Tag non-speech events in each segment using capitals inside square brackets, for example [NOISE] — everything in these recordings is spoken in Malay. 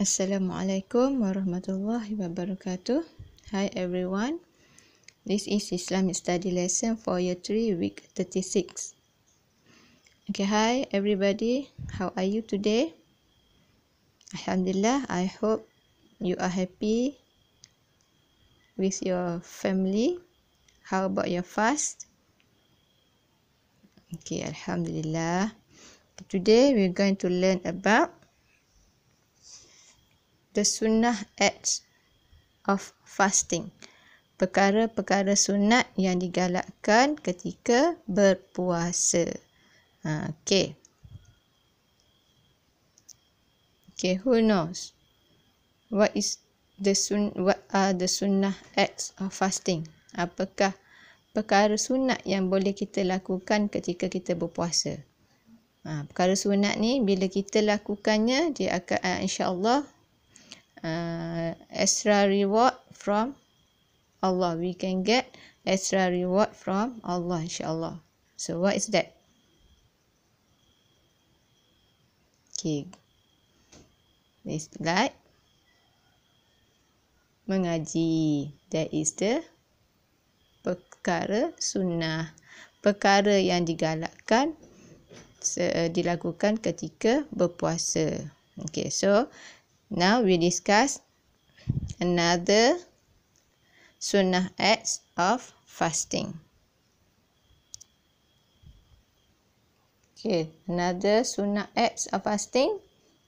Assalamualaikum warahmatullahi wabarakatuh. Hi everyone. This is Islamic study lesson for year 3 week 36. Okay, hi everybody. How are you today? Alhamdulillah, I hope you are happy with your family. How about your fast? Okay, alhamdulillah. Today we're going to learn about the sunnah acts of fasting. Perkara-perkara sunat yang digalakkan ketika berpuasa. Ha, okay. Okay, who knows? What is the sun what are the sunnah acts of fasting? Apakah perkara sunat yang boleh kita lakukan ketika kita berpuasa? Ha, perkara sunat ni bila kita lakukannya dia akan ha, insya-Allah uh, extra reward from Allah. We can get extra reward from Allah, insyaAllah. So, what is that? Okay. this like mengaji. That is the perkara sunnah. Perkara yang digalakkan uh, dilakukan ketika berpuasa. Okay, so Now we discuss another sunnah acts of fasting. Okay, another sunnah acts of fasting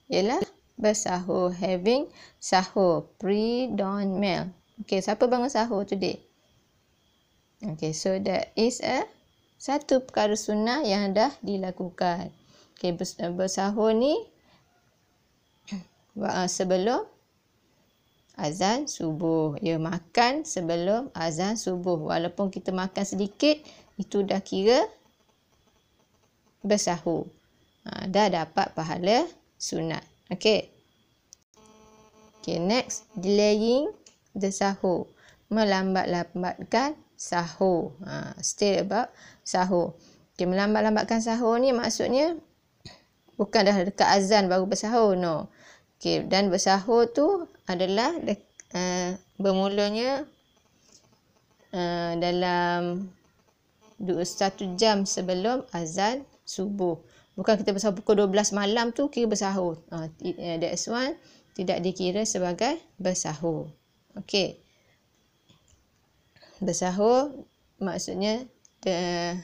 ialah bersahur, having sahur, pre-dawn meal. Okay, siapa bangun sahur today? Okay, so that is a satu perkara sunnah yang dah dilakukan. Okay, bersahur ni Ah, sebelum azan subuh. Ya, makan sebelum azan subuh. Walaupun kita makan sedikit, itu dah kira bersahur. Ha, ah, dah dapat pahala sunat. Okey. Okey, next. Delaying the sahur. Melambat-lambatkan sahur. Ha, ah, still about sahur. okay melambat-lambatkan sahur ni maksudnya bukan dah dekat azan baru bersahur. No. Okey, dan bersahur tu adalah uh, bermulanya uh, dalam satu jam sebelum azan subuh. Bukan kita bersahur pukul 12 malam tu kira bersahur. Uh, that's one tidak dikira sebagai bersahur. Okey. Bersahur maksudnya the,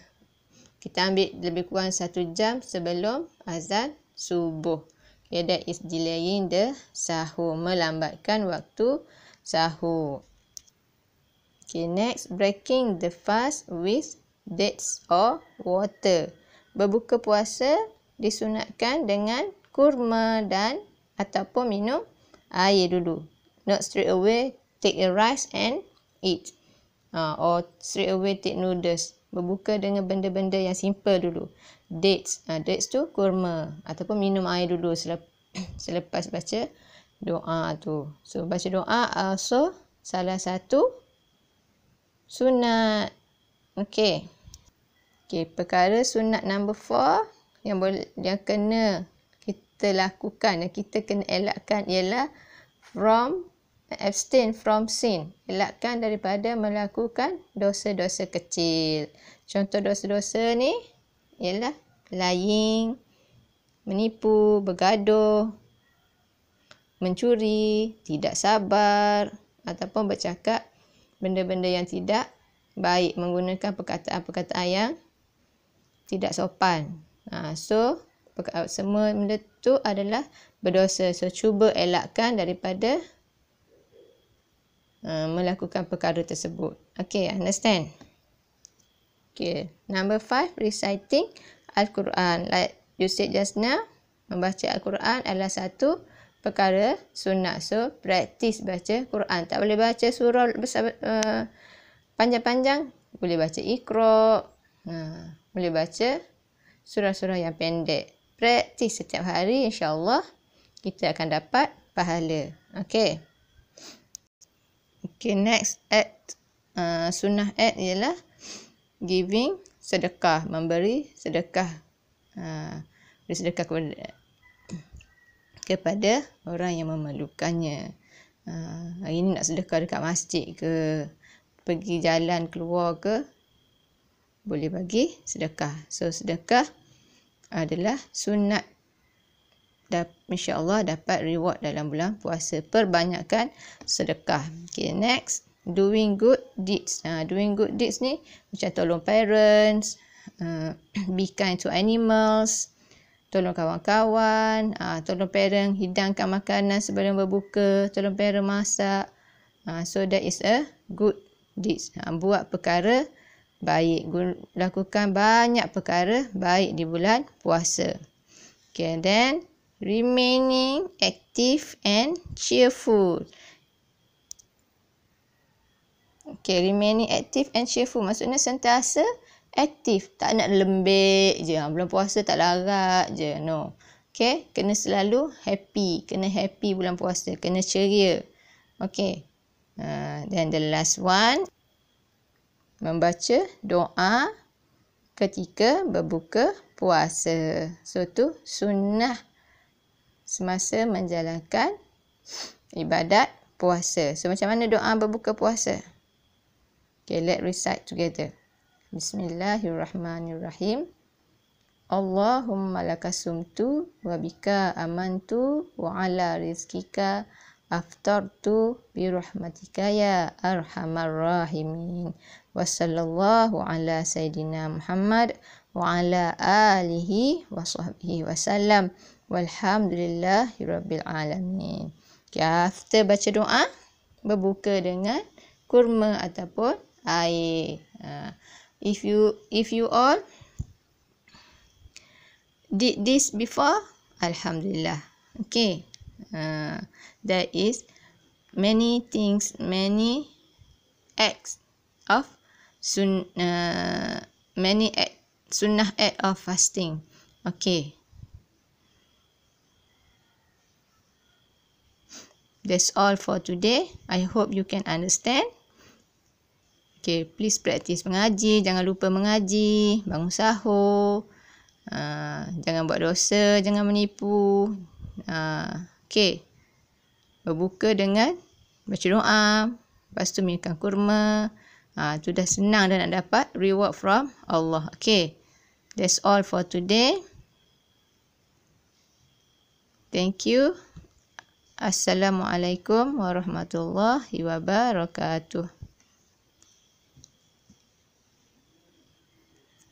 kita ambil lebih kurang satu jam sebelum azan subuh. Okay, that is delaying the sahur. Melambatkan waktu sahur. Okay, next. Breaking the fast with dates or water. Berbuka puasa disunatkan dengan kurma dan ataupun minum air dulu. Not straight away take a rice and eat. Uh, or straight away take noodles. Berbuka dengan benda-benda yang simple dulu dates. Uh, dates tu kurma ataupun minum air dulu selepas, [CLEARS THROAT] selepas baca doa tu. So baca doa also salah satu sunat. Okay. Okay, perkara sunat number four yang boleh yang kena kita lakukan yang kita kena elakkan ialah from abstain from sin. Elakkan daripada melakukan dosa-dosa kecil. Contoh dosa-dosa ni ialah lying, menipu, bergaduh, mencuri, tidak sabar ataupun bercakap benda-benda yang tidak baik menggunakan perkataan-perkataan yang tidak sopan. Ha, so, semua benda tu adalah berdosa. So, cuba elakkan daripada uh, melakukan perkara tersebut. Okay, understand? Okay. Number five, reciting Al-Quran. Like you said just now, membaca Al-Quran adalah satu perkara sunnah. So, practice baca Quran. Tak boleh baca surah besar, eh, panjang-panjang. Boleh baca ikhra. Ha. Boleh baca surah-surah yang pendek. Practice setiap hari, insyaAllah. Kita akan dapat pahala. Okay. Okay, next act. Uh, sunnah act ialah giving sedekah memberi sedekah uh, beri sedekah kepada kepada orang yang memerlukannya uh, hari ini nak sedekah dekat masjid ke pergi jalan keluar ke boleh bagi sedekah so sedekah adalah sunat dan Allah dapat reward dalam bulan puasa perbanyakkan sedekah okey next doing good deeds. Uh, doing good deeds ni macam tolong parents, uh, [CLEARS THROAT] be kind to animals, tolong kawan-kawan, uh, tolong parent hidangkan makanan sebelum berbuka, tolong parent masak. Uh, so that is a good deeds. Uh, buat perkara baik. Lakukan banyak perkara baik di bulan puasa. Okay, then remaining active and cheerful. Okay, remaining active and cheerful. Maksudnya sentiasa aktif. Tak nak lembek je. Ha, bulan puasa tak larat je. No. Okay, kena selalu happy. Kena happy bulan puasa. Kena ceria. Okay. Uh, then the last one. Membaca doa ketika berbuka puasa. So, tu sunnah semasa menjalankan ibadat puasa. So, macam mana doa berbuka puasa? Puasa. Okay, let's recite together. Bismillahirrahmanirrahim. Allahumma lakasumtu wa bika amantu wa ala rizkika aftartu bi rahmatika ya arhamar rahimin. Wa sallallahu ala sayidina Muhammad wa ala alihi wa sahbihi wa sallam. Walhamdulillahirabbil alamin. Okay, after baca doa berbuka dengan kurma ataupun air. Ha. if you if you all did this before, alhamdulillah. Okay. Ha. there is many things, many acts of sunnah, uh, many act, sunnah act of fasting. Okay. That's all for today. I hope you can understand. Okay, please practice mengaji. Jangan lupa mengaji. Bangun sahur. Uh, jangan buat dosa. Jangan menipu. Uh, ah, okay. Berbuka dengan baca doa. Lepas tu minumkan kurma. Uh, tu dah senang dah nak dapat reward from Allah. Okay. That's all for today. Thank you. Assalamualaikum warahmatullahi wabarakatuh.